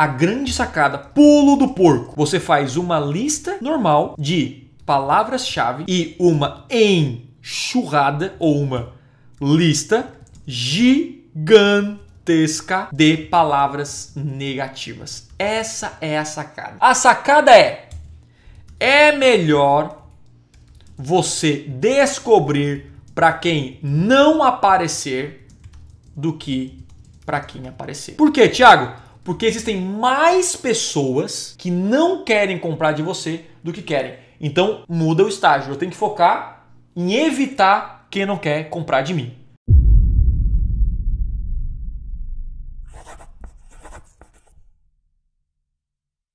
a grande sacada, pulo do porco. Você faz uma lista normal de palavras-chave e uma enxurrada ou uma lista gigantesca de palavras negativas. Essa é a sacada. A sacada é: é melhor você descobrir para quem não aparecer do que para quem aparecer. Por quê, Thiago? Porque existem mais pessoas que não querem comprar de você do que querem. Então muda o estágio. Eu tenho que focar em evitar quem não quer comprar de mim.